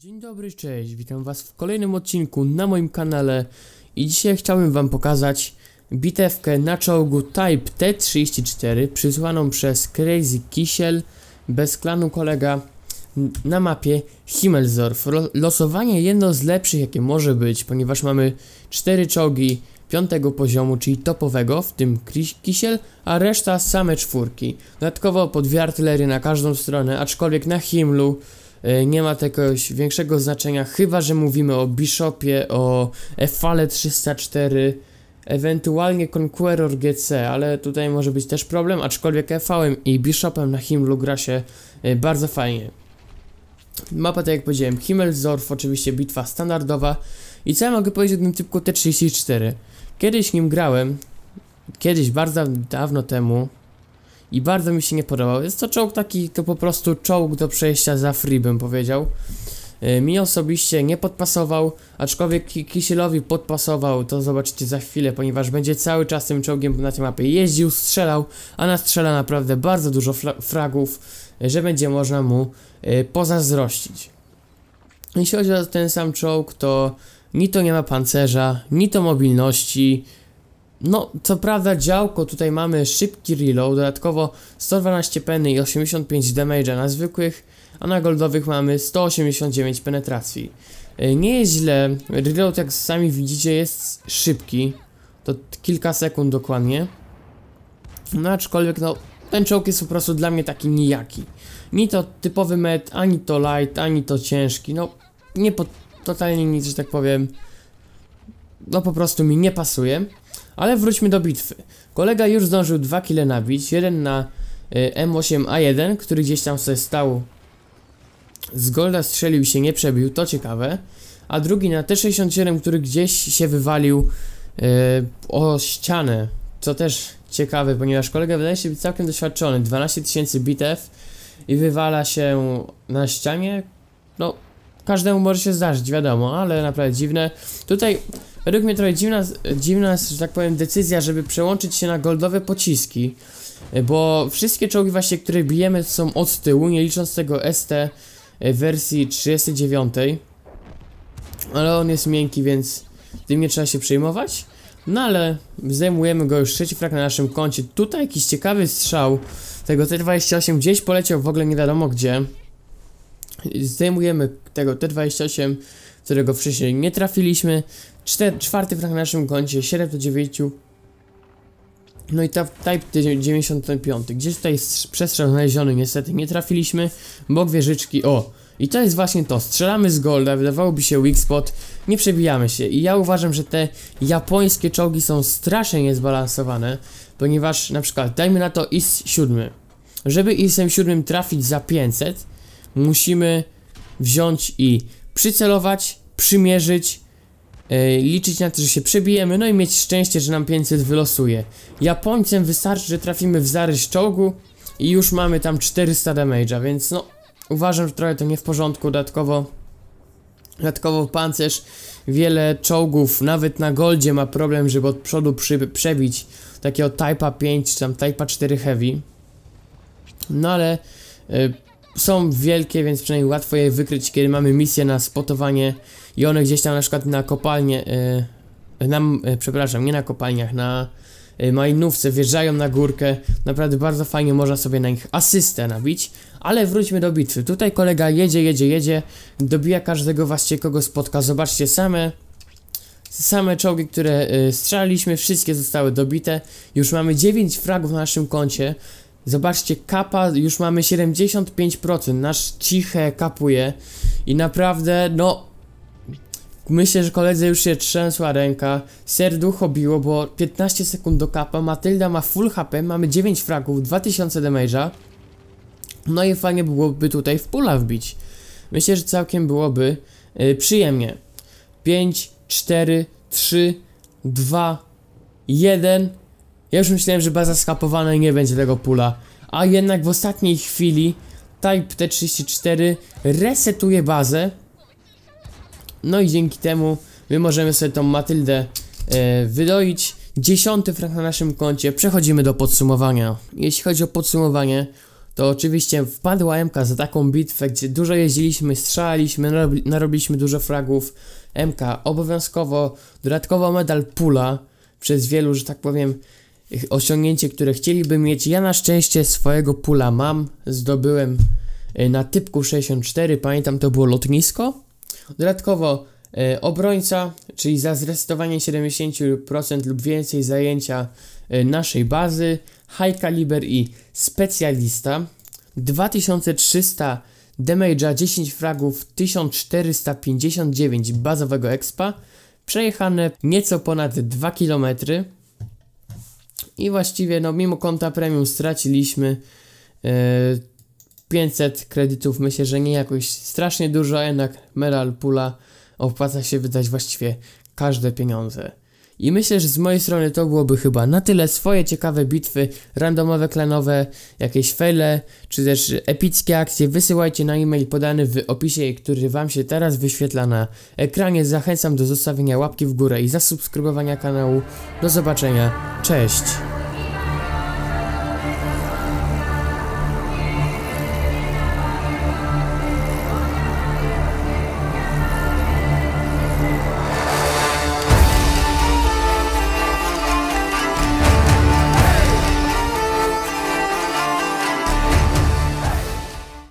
Dzień dobry, cześć, witam was w kolejnym odcinku na moim kanale i dzisiaj chciałbym wam pokazać bitewkę na czołgu Type T-34 przysłaną przez Crazy Kisiel bez klanu kolega na mapie Himmelsdorf. Losowanie jedno z lepszych jakie może być, ponieważ mamy 4 czołgi piątego poziomu, czyli topowego, w tym kisiel, a reszta same czwórki. Dodatkowo po dwie artylerie na każdą stronę, aczkolwiek na Himmlu E, nie ma to jakiegoś większego znaczenia, chyba że mówimy o Bishopie, o Fale 304, ewentualnie Conqueror GC, ale tutaj może być też problem, aczkolwiek EV-em i Bishopem na Himmlu gra się e, bardzo fajnie. Mapa, tak jak powiedziałem, Himmelsdorf, oczywiście bitwa standardowa i co ja mogę powiedzieć o tym typku T-34? Kiedyś nim grałem, kiedyś bardzo dawno temu, i bardzo mi się nie podobał. Jest to czołg taki, to po prostu czołg do przejścia za free bym powiedział. E, mi osobiście nie podpasował, aczkolwiek Kisielowi podpasował, to zobaczycie za chwilę, ponieważ będzie cały czas tym czołgiem na tej mapie jeździł, strzelał, a nastrzela naprawdę bardzo dużo fragów, e, że będzie można mu e, pozazdrościć. Jeśli chodzi o ten sam czołg, to ni to nie ma pancerza, ni to mobilności, no, co prawda działko tutaj mamy szybki reload, dodatkowo 112 penny i 85 damage na zwykłych, a na goldowych mamy 189 penetracji. Y, nie jest źle, reload jak sami widzicie jest szybki, to kilka sekund dokładnie. No aczkolwiek no, ten czołg jest po prostu dla mnie taki nijaki. Ni to typowy met ani to light, ani to ciężki, no nie po, totalnie nic, że tak powiem. No po prostu mi nie pasuje. Ale wróćmy do bitwy. Kolega już zdążył dwa kile nabić, jeden na y, M8A1, który gdzieś tam sobie stał z Golda strzelił się nie przebił, to ciekawe. A drugi na T67, który gdzieś się wywalił y, o ścianę, co też ciekawe, ponieważ kolega wydaje się być całkiem doświadczony. 12 tysięcy bitew i wywala się na ścianie. No, każdemu może się zdarzyć, wiadomo, ale naprawdę dziwne. Tutaj Według mnie trochę dziwna, dziwna, że tak powiem, decyzja, żeby przełączyć się na goldowe pociski e, Bo wszystkie czołgi właśnie, które bijemy są od tyłu, nie licząc tego ST e, wersji 39 Ale on jest miękki, więc tym nie trzeba się przejmować No ale zajmujemy go już trzeci frag na naszym koncie Tutaj jakiś ciekawy strzał tego T-28 gdzieś poleciał w ogóle nie wiadomo gdzie Zdejmujemy tego T-28 którego wcześniej nie trafiliśmy czwarty w na naszym koncie, 7 do 9. No i ta Type 95. Gdzieś tutaj jest przestrzał znaleziony niestety nie trafiliśmy. Bok wieżyczki, o! I to jest właśnie to, strzelamy z golda, wydawałoby się weak spot, nie przebijamy się i ja uważam, że te japońskie czołgi są strasznie niezbalansowane, ponieważ na przykład dajmy na to IS-7. Żeby IS-7 trafić za 500, musimy wziąć i przycelować, przymierzyć, E, liczyć na to, że się przebijemy, no i mieć szczęście, że nam 500 wylosuje. Japońcem wystarczy, że trafimy w zarys czołgu i już mamy tam 400 damage'a, więc no, uważam, że trochę to nie w porządku, dodatkowo dodatkowo pancerz wiele czołgów, nawet na Goldzie ma problem, żeby od przodu przy, przebić takiego Type'a 5 czy tam Type'a 4 Heavy no ale y, są wielkie, więc przynajmniej łatwo je wykryć, kiedy mamy misję na spotowanie i one gdzieś tam na przykład na kopalnie, yy, na, yy, przepraszam, nie na kopalniach, na yy, e, malinówce wjeżdżają na górkę, naprawdę bardzo fajnie można sobie na nich asystę nabić, ale wróćmy do bitwy, tutaj kolega jedzie, jedzie, jedzie, dobija każdego właśnie kogo spotka, zobaczcie same Same czołgi, które y, strzelaliśmy, wszystkie zostały dobite. Już mamy 9 fragów na naszym koncie. Zobaczcie, kapa już mamy 75%, nasz ciche kapuje i naprawdę, no... Myślę, że koledze już się trzęsła ręka, serducho biło, bo 15 sekund do kapa, Matylda ma full HP, mamy 9 fragów, 2000 damage'a. No i fajnie byłoby tutaj w pula wbić. Myślę, że całkiem byłoby yy, przyjemnie. 5, 4, 3, 2, 1... Ja już myślałem, że baza skapowana i nie będzie tego pula. A jednak w ostatniej chwili Type T34 resetuje bazę. No i dzięki temu my możemy sobie tą Matyldę e, wydoić. Dziesiąty frank na naszym koncie. Przechodzimy do podsumowania. Jeśli chodzi o podsumowanie, to oczywiście wpadła MK za taką bitwę, gdzie dużo jeździliśmy, strzelaliśmy, narobi narobiliśmy dużo fragów. MK obowiązkowo, dodatkowo medal pula przez wielu, że tak powiem, osiągnięcie, które chcieliby mieć. Ja na szczęście swojego pula mam, zdobyłem e, na typku 64, pamiętam to było lotnisko. Dodatkowo e, obrońca, czyli za zrestowanie 70% lub więcej zajęcia e, naszej bazy, high caliber i specjalista, 2300 damage'a, 10 fragów, 1459 bazowego expa, przejechane nieco ponad 2 kilometry i właściwie, no mimo konta premium straciliśmy 500 e, kredytów. Myślę, że nie jakoś strasznie dużo, jednak Meral Pula opłaca się wydać właściwie każde pieniądze. I myślę, że z mojej strony to byłoby chyba na tyle swoje ciekawe bitwy, randomowe, klanowe, jakieś fejle, czy też epickie akcje wysyłajcie na e-mail podany w opisie, który wam się teraz wyświetla na ekranie. Zachęcam do zostawienia łapki w górę i zasubskrybowania kanału. Do zobaczenia, cześć!